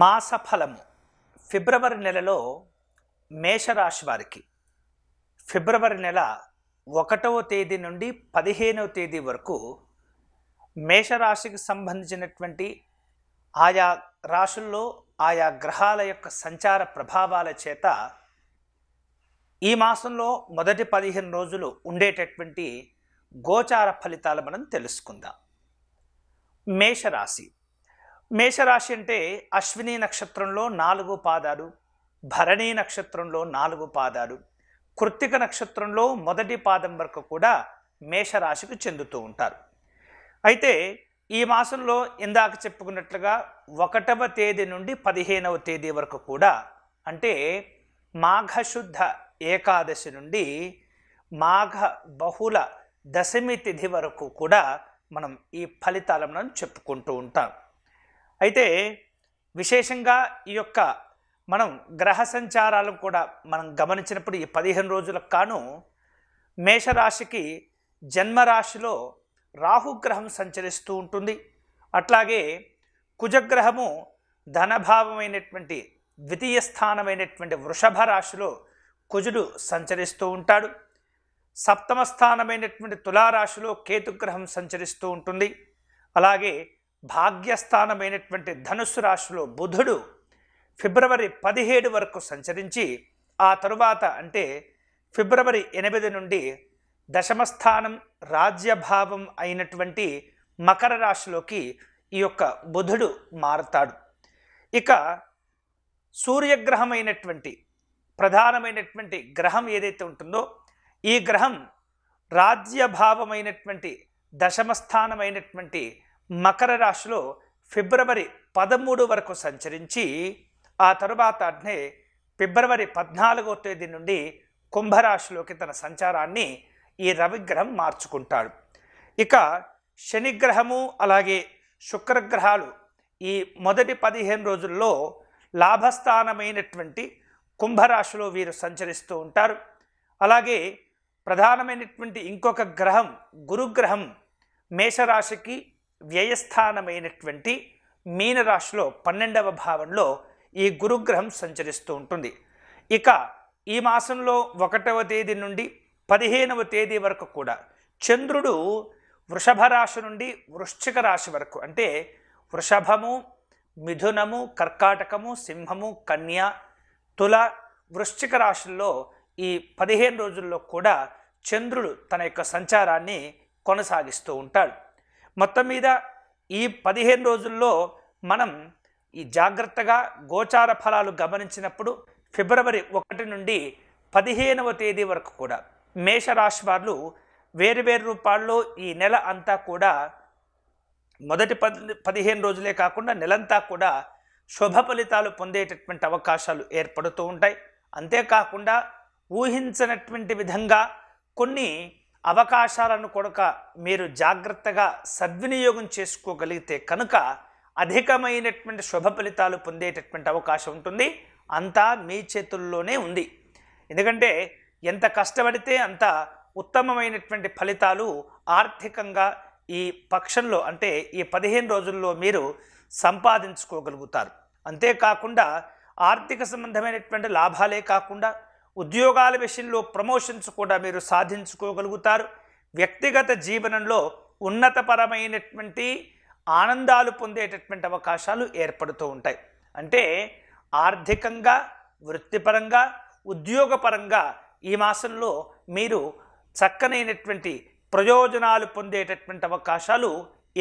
మాసఫలము ఫిబ్రవరి నెలలో మేషరాశి వారికి ఫిబ్రవరి నెల ఒకటవ తేదీ నుండి పదిహేనవ తేదీ వరకు మేషరాశికి సంబంధించినటువంటి ఆయా రాశుల్లో ఆయా గ్రహాల యొక్క సంచార ప్రభావాల చేత ఈ మాసంలో మొదటి పదిహేను రోజులు ఉండేటటువంటి గోచార ఫలితాలు మనం తెలుసుకుందాం మేషరాశి మేషరాశి అంటే అశ్విని నక్షత్రంలో నాలుగు పాదాలు భరణి నక్షత్రంలో నాలుగు పాదాలు కృత్తిక నక్షత్రంలో మొదటి పాదం వరకు కూడా మేషరాశికి చెందుతూ ఉంటారు అయితే ఈ మాసంలో ఇందాక చెప్పుకున్నట్లుగా ఒకటవ తేదీ నుండి పదిహేనవ తేదీ వరకు కూడా అంటే మాఘశుద్ధ ఏకాదశి నుండి మాఘ బహుళ దశమి తిథి వరకు కూడా మనం ఈ ఫలితాలను చెప్పుకుంటూ ఉంటాం అయితే విశేషంగా ఈ యొక్క మనం గ్రహ సంచారాలు కూడా మనం గమనించినప్పుడు ఈ పదిహేను రోజులకు కాను మేషరాశికి జన్మరాశిలో రాహుగ్రహం సంచరిస్తూ ఉంటుంది అట్లాగే కుజగ్రహము ధనభావమైనటువంటి ద్వితీయ స్థానమైనటువంటి వృషభ రాశిలో కుజుడు సంచరిస్తూ ఉంటాడు సప్తమ స్థానమైనటువంటి తులారాశిలో కేతుగ్రహం సంచరిస్తూ ఉంటుంది అలాగే భాగ్యస్థానమైనటువంటి ధనుస్సు రాశిలో బుధుడు ఫిబ్రవరి పదిహేడు వరకు సంచరించి ఆ తరువాత అంటే ఫిబ్రవరి ఎనిమిది నుండి దశమస్థానం రాజ్యభావం అయినటువంటి మకర రాశిలోకి ఈ యొక్క బుధుడు మారతాడు ఇక సూర్యగ్రహమైనటువంటి ప్రధానమైనటువంటి గ్రహం ఏదైతే ఉంటుందో ఈ గ్రహం రాజ్యభావమైనటువంటి దశమస్థానమైనటువంటి మకర రాశిలో ఫిబ్రవరి పదమూడు వరకు సంచరించి ఆ తరువాత అంటే ఫిబ్రవరి పద్నాలుగో తేదీ నుండి కుంభరాశిలోకి తన సంచారాన్ని ఈ రవిగ్రహం మార్చుకుంటాడు ఇక శనిగ్రహము అలాగే శుక్రగ్రహాలు ఈ మొదటి పదిహేను రోజుల్లో లాభస్థానమైనటువంటి కుంభరాశిలో వీరు సంచరిస్తూ ఉంటారు అలాగే ప్రధానమైనటువంటి ఇంకొక గ్రహం గురుగ్రహం మేషరాశికి వ్యయస్థానమైనటువంటి మీనరాశిలో పన్నెండవ భావంలో ఈ గురుగ్రహం సంచరిస్తూ ఉంటుంది ఇక ఈ మాసంలో ఒకటవ తేదీ నుండి పదిహేనవ తేదీ వరకు కూడా చంద్రుడు వృషభ రాశి నుండి వృశ్చిక రాశి వరకు అంటే వృషభము మిథునము కర్కాటకము సింహము కన్య తుల వృశ్చిక రాశుల్లో ఈ పదిహేను రోజుల్లో కూడా చంద్రుడు తన యొక్క సంచారాన్ని కొనసాగిస్తూ ఉంటాడు మొత్తం మీద ఈ పదిహేను రోజుల్లో మనం ఈ జాగ్రత్తగా గోచార ఫలాలు గమనించినప్పుడు ఫిబ్రవరి ఒకటి నుండి పదిహేనవ తేదీ వరకు కూడా మేషరాశి వారు వేరువేరు రూపాల్లో ఈ నెల అంతా కూడా మొదటి పది పదిహేను రోజులే కాకుండా నెలంతా కూడా శుభ ఫలితాలు పొందేటటువంటి అవకాశాలు ఏర్పడుతూ ఉంటాయి అంతేకాకుండా ఊహించినటువంటి విధంగా కొన్ని అవకాశాలను కొడక మీరు జాగ్రత్తగా సద్వినియోగం చేసుకోగలిగితే కనుక అధికమైనటువంటి శుభ ఫలితాలు పొందేటటువంటి అవకాశం ఉంటుంది అంతా మీ చేతుల్లోనే ఉంది ఎందుకంటే ఎంత కష్టపడితే అంత ఉత్తమమైనటువంటి ఫలితాలు ఆర్థికంగా ఈ పక్షంలో అంటే ఈ పదిహేను రోజుల్లో మీరు సంపాదించుకోగలుగుతారు అంతేకాకుండా ఆర్థిక సంబంధమైనటువంటి లాభాలే కాకుండా ఉద్యోగాల విషయంలో ప్రమోషన్స్ కూడా మీరు సాధించుకోగలుగుతారు వ్యక్తిగత జీవనంలో ఉన్నతపరమైనటువంటి ఆనందాలు పొందేటటువంటి అవకాశాలు ఏర్పడుతూ ఉంటాయి అంటే ఆర్థికంగా వృత్తిపరంగా ఉద్యోగపరంగా ఈ మాసంలో మీరు చక్కనైనటువంటి ప్రయోజనాలు పొందేటటువంటి అవకాశాలు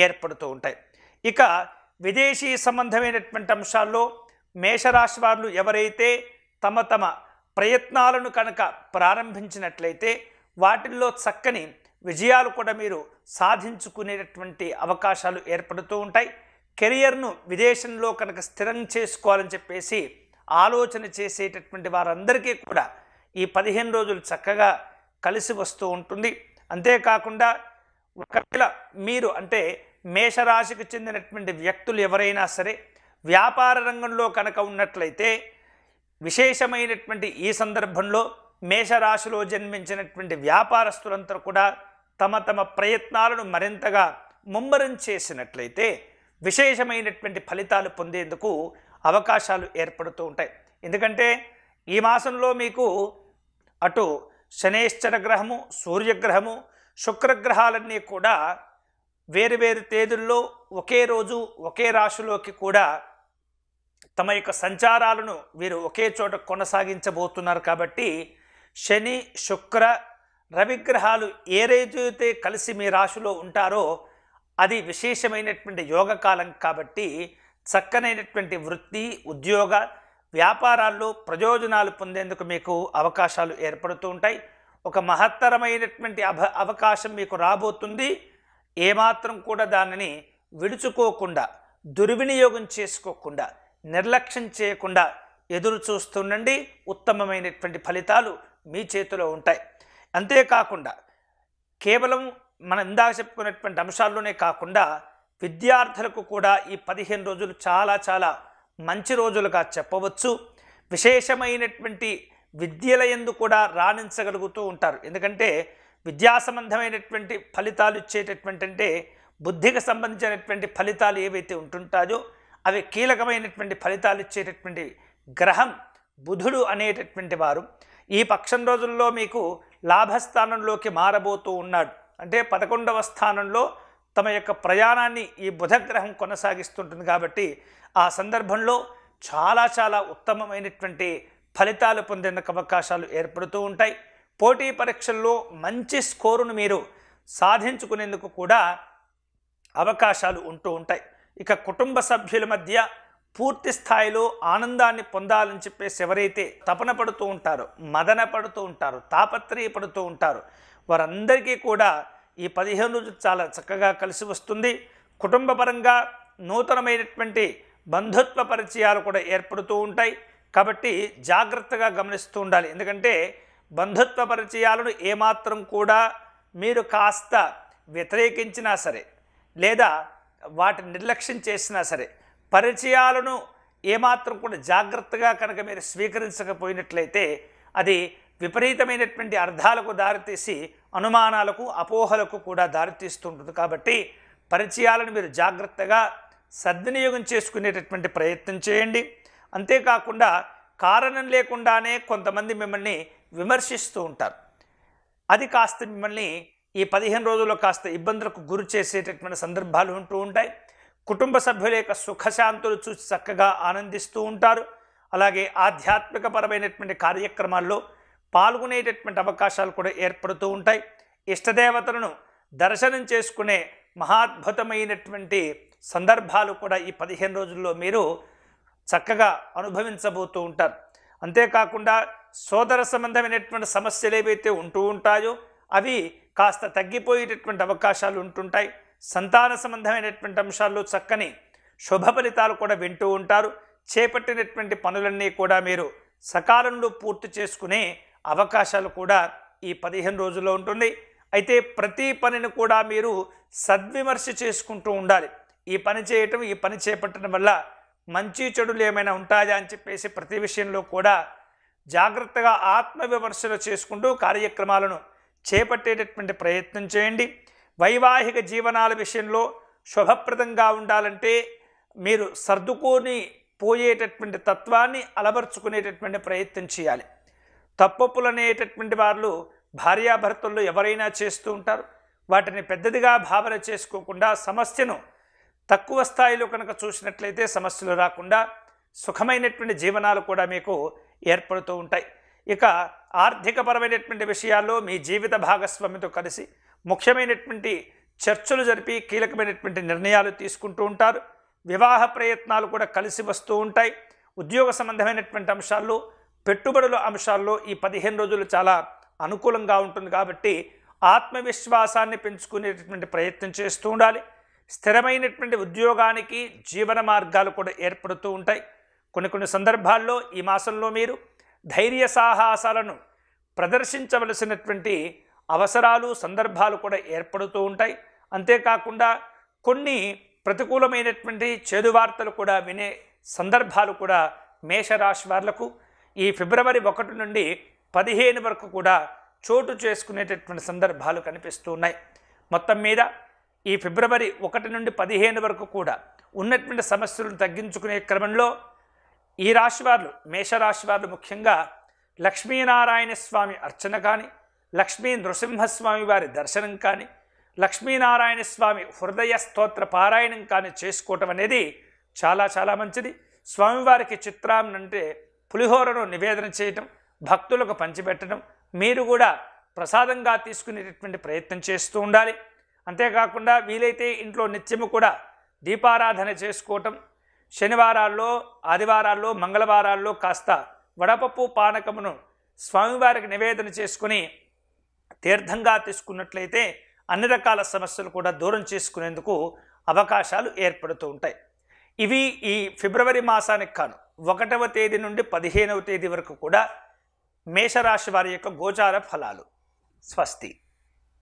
ఏర్పడుతూ ఉంటాయి ఇక విదేశీ సంబంధమైనటువంటి అంశాల్లో మేషరాశి వారులు ఎవరైతే తమ తమ ప్రయత్నాలను కనుక ప్రారంభించినట్లయితే వాటిల్లో చక్కని విజయాలు కూడా మీరు సాధించుకునేటటువంటి అవకాశాలు ఏర్పడుతూ ఉంటాయి కెరియర్ను విదేశంలో కనుక స్థిరం చేసుకోవాలని చెప్పేసి ఆలోచన చేసేటటువంటి వారందరికీ కూడా ఈ పదిహేను రోజులు చక్కగా కలిసి వస్తూ ఉంటుంది అంతేకాకుండా ఒకవేళ మీరు అంటే మేషరాశికి చెందినటువంటి వ్యక్తులు ఎవరైనా సరే వ్యాపార రంగంలో కనుక ఉన్నట్లయితే విశేషమైనటువంటి ఈ సందర్భంలో మేషరాశిలో జన్మించినటువంటి వ్యాపారస్తులంతా కూడా తమ తమ ప్రయత్నాలను మరింతగా ముమ్మరం చేసినట్లయితే విశేషమైనటువంటి ఫలితాలు పొందేందుకు అవకాశాలు ఏర్పడుతూ ఉంటాయి ఎందుకంటే ఈ మాసంలో మీకు అటు శనేశ్వర గ్రహము సూర్యగ్రహము శుక్రగ్రహాలన్నీ కూడా వేరు వేరు తేదీల్లో ఒకే రోజు ఒకే రాశిలోకి కూడా తమ యొక్క సంచారాలను వీరు ఒకే చోట కొనసాగించబోతున్నారు కాబట్టి శని శుక్ర రవిగ్రహాలు ఏ అయితే కలిసి మీ రాశిలో ఉంటారో అది విశేషమైనటువంటి యోగకాలం కాబట్టి చక్కనైనటువంటి వృత్తి ఉద్యోగ వ్యాపారాల్లో ప్రయోజనాలు పొందేందుకు మీకు అవకాశాలు ఏర్పడుతూ ఉంటాయి ఒక మహత్తరమైనటువంటి అభ అవకాశం మీకు రాబోతుంది ఏమాత్రం కూడా దానిని విడుచుకోకుండా దుర్వినియోగం చేసుకోకుండా నిర్లక్ష్యం చేయకుండా ఎదురు చూస్తుండండి ఉత్తమమైనటువంటి ఫలితాలు మీ చేతిలో ఉంటాయి అంతేకాకుండా కేవలం మనం ఇందాక చెప్పుకున్నటువంటి అంశాల్లోనే కాకుండా విద్యార్థులకు కూడా ఈ పదిహేను రోజులు చాలా చాలా మంచి రోజులుగా చెప్పవచ్చు విశేషమైనటువంటి విద్యల ఎందు కూడా రాణించగలుగుతూ ఉంటారు ఎందుకంటే విద్యా సంబంధమైనటువంటి ఫలితాలు ఇచ్చేటటువంటి అంటే బుద్ధికి సంబంధించినటువంటి ఫలితాలు ఏవైతే ఉంటుంటాయో అవి కీలకమైనటువంటి ఫలితాలు ఇచ్చేటటువంటి గ్రహం బుధుడు అనేటటువంటి వారు ఈ పక్షం రోజుల్లో మీకు లాభస్థానంలోకి మారబోతూ ఉన్నాడు అంటే పదకొండవ స్థానంలో తమ యొక్క ప్రయాణాన్ని ఈ బుధగ్రహం కొనసాగిస్తుంటుంది కాబట్టి ఆ సందర్భంలో చాలా చాలా ఉత్తమమైనటువంటి ఫలితాలు పొందేందుకు అవకాశాలు ఏర్పడుతూ ఉంటాయి పోటీ పరీక్షల్లో మంచి స్కోరును మీరు సాధించుకునేందుకు కూడా అవకాశాలు ఉంటూ ఉంటాయి ఇక కుటుంబ సభ్యుల మధ్య పూర్తి స్థాయిలో ఆనందాన్ని పొందాలని చెప్పేసి ఎవరైతే తపన పడుతూ ఉంటారో మదన పడుతూ ఉంటారు తాపత్రయపడుతూ ఉంటారు వారందరికీ కూడా ఈ పదిహేను రోజులు చాలా చక్కగా కలిసి వస్తుంది కుటుంబపరంగా నూతనమైనటువంటి బంధుత్వ పరిచయాలు కూడా ఏర్పడుతూ ఉంటాయి కాబట్టి జాగ్రత్తగా గమనిస్తూ ఉండాలి ఎందుకంటే బంధుత్వ పరిచయాలను ఏమాత్రం కూడా మీరు కాస్త వ్యతిరేకించినా సరే లేదా వాటిని నిర్లక్ష్యం చేసినా సరే పరిచయాలను ఏమాత్రం కూడా జాగ్రత్తగా కనుక మీరు స్వీకరించకపోయినట్లయితే అది విపరీతమైనటువంటి అర్థాలకు దారితీసి అనుమానాలకు అపోహలకు కూడా దారితీస్తుంటుంది కాబట్టి పరిచయాలను మీరు జాగ్రత్తగా సద్వినియోగం చేసుకునేటటువంటి ప్రయత్నం చేయండి అంతేకాకుండా కారణం లేకుండానే కొంతమంది మిమ్మల్ని విమర్శిస్తూ ఉంటారు అది కాస్త మిమ్మల్ని ఈ పదిహేను రోజుల్లో కాస్త ఇబ్బందులకు గురి చేసేటటువంటి సందర్భాలు ఉంటూ ఉంటాయి కుటుంబ సభ్యుల యొక్క సుఖశాంతులు చూసి చక్కగా ఆనందిస్తూ ఉంటారు అలాగే ఆధ్యాత్మికపరమైనటువంటి కార్యక్రమాల్లో పాల్గొనేటటువంటి అవకాశాలు కూడా ఏర్పడుతూ ఉంటాయి ఇష్టదేవతలను దర్శనం చేసుకునే మహాద్భుతమైనటువంటి సందర్భాలు కూడా ఈ పదిహేను రోజుల్లో మీరు చక్కగా అనుభవించబోతూ ఉంటారు అంతేకాకుండా సోదర సంబంధమైనటువంటి సమస్యలు ఏవైతే ఉంటూ ఉంటాయో అవి కాస్త తగ్గిపోయేటటువంటి అవకాశాలు ఉంటుంటాయి సంతాన సంబంధమైనటువంటి అంశాల్లో చక్కని శుభ ఫలితాలు కూడా వింటూ ఉంటారు చేపట్టినటువంటి పనులన్నీ కూడా మీరు సకాలంలో పూర్తి చేసుకునే అవకాశాలు కూడా ఈ పదిహేను రోజుల్లో ఉంటుంది అయితే ప్రతి పనిని కూడా మీరు సద్విమర్శ చేసుకుంటూ ఉండాలి ఈ పని చేయటం ఈ పని చేపట్టడం వల్ల మంచి చెడులు ఏమైనా ఉంటాయా అని చెప్పేసి ప్రతి విషయంలో కూడా జాగ్రత్తగా ఆత్మవిమర్శలు చేసుకుంటూ కార్యక్రమాలను చేపట్టేటటువంటి ప్రయత్నం చేయండి వైవాహిక జీవనాల విషయంలో శుభప్రదంగా ఉండాలంటే మీరు సర్దుకొని పోయేటటువంటి తత్వాన్ని అలవర్చుకునేటటువంటి ప్రయత్నం చేయాలి తప్పప్పులు అనేటటువంటి వాళ్ళు భార్యాభర్తల్లో ఎవరైనా చేస్తూ ఉంటారు వాటిని పెద్దదిగా భావన చేసుకోకుండా సమస్యను తక్కువ స్థాయిలో కనుక చూసినట్లయితే సమస్యలు రాకుండా సుఖమైనటువంటి జీవనాలు కూడా మీకు ఏర్పడుతూ ఉంటాయి ఇక ఆర్థికపరమైనటువంటి విషయాల్లో మీ జీవిత భాగస్వామితో కలిసి ముఖ్యమైనటువంటి చర్చలు జరిపి కీలకమైనటువంటి నిర్ణయాలు తీసుకుంటూ ఉంటారు వివాహ ప్రయత్నాలు కూడా కలిసి వస్తూ ఉంటాయి ఉద్యోగ సంబంధమైనటువంటి అంశాల్లో పెట్టుబడుల అంశాల్లో ఈ పదిహేను రోజులు చాలా అనుకూలంగా ఉంటుంది కాబట్టి ఆత్మవిశ్వాసాన్ని పెంచుకునేటటువంటి ప్రయత్నం చేస్తూ ఉండాలి స్థిరమైనటువంటి ఉద్యోగానికి జీవన మార్గాలు కూడా ఏర్పడుతూ ఉంటాయి కొన్ని కొన్ని సందర్భాల్లో ఈ మాసంలో మీరు ధైర్య సాహసాలను ప్రదర్శించవలసినటువంటి అవసరాలు సందర్భాలు కూడా ఏర్పడుతూ ఉంటాయి అంతేకాకుండా కొన్ని ప్రతికూలమైనటువంటి చేదు వార్తలు కూడా వినే సందర్భాలు కూడా మేషరాశి వార్లకు ఈ ఫిబ్రవరి ఒకటి నుండి పదిహేను వరకు కూడా చోటు చేసుకునేటటువంటి సందర్భాలు కనిపిస్తూ ఉన్నాయి మొత్తం మీద ఈ ఫిబ్రవరి ఒకటి నుండి పదిహేను వరకు కూడా ఉన్నటువంటి సమస్యలను తగ్గించుకునే క్రమంలో ఈ రాశివారులు మేషరాశివారులు ముఖ్యంగా లక్ష్మీనారాయణ స్వామి అర్చన కానీ లక్ష్మీ నృసింహస్వామి వారి దర్శనం కానీ లక్ష్మీనారాయణ స్వామి హృదయ స్తోత్ర పారాయణం కానీ చేసుకోవటం అనేది చాలా చాలా మంచిది స్వామివారికి చిత్రాన్ని అంటే పులిహోరను నివేదన చేయటం భక్తులకు పంచిపెట్టడం మీరు కూడా ప్రసాదంగా తీసుకునేటటువంటి ప్రయత్నం చేస్తూ ఉండాలి అంతేకాకుండా వీలైతే ఇంట్లో నిత్యము కూడా దీపారాధన చేసుకోవటం శనివారాల్లో ఆదివారాల్లో మంగళవారాల్లో కాస్త వడపప్పు పానకమును స్వామివారికి నివేదన చేసుకుని తీర్థంగా తీసుకున్నట్లయితే అన్ని రకాల సమస్యలు కూడా దూరం చేసుకునేందుకు అవకాశాలు ఏర్పడుతూ ఉంటాయి ఇవి ఈ ఫిబ్రవరి మాసానికి కాను ఒకటవ తేదీ నుండి పదిహేనవ తేదీ వరకు కూడా మేషరాశి వారి యొక్క గోచార ఫలాలు స్వస్తి